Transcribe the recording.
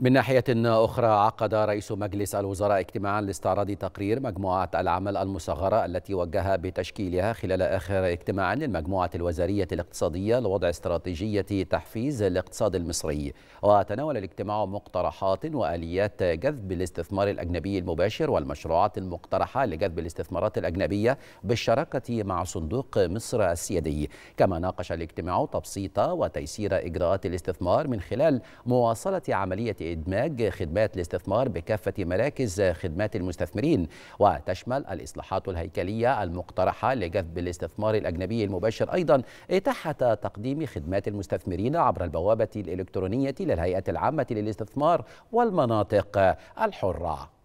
من ناحية أخرى عقد رئيس مجلس الوزراء اجتماعا لاستعراض تقرير مجموعة العمل المصغرة التي وجه بتشكيلها خلال آخر اجتماع للمجموعة الوزارية الاقتصادية لوضع استراتيجية تحفيز الاقتصاد المصري وتناول الاجتماع مقترحات وآليات جذب الاستثمار الأجنبي المباشر والمشروعات المقترحة لجذب الاستثمارات الأجنبية بالشراكة مع صندوق مصر السيادي كما ناقش الاجتماع تبسيط وتيسير إجراءات الاستثمار من خلال مواصلة عملية لإدماج خدمات الاستثمار بكافة مراكز خدمات المستثمرين وتشمل الإصلاحات الهيكلية المقترحة لجذب الاستثمار الأجنبي المباشر أيضا إتاحة تقديم خدمات المستثمرين عبر البوابة الإلكترونية للهيئة العامة للاستثمار والمناطق الحرة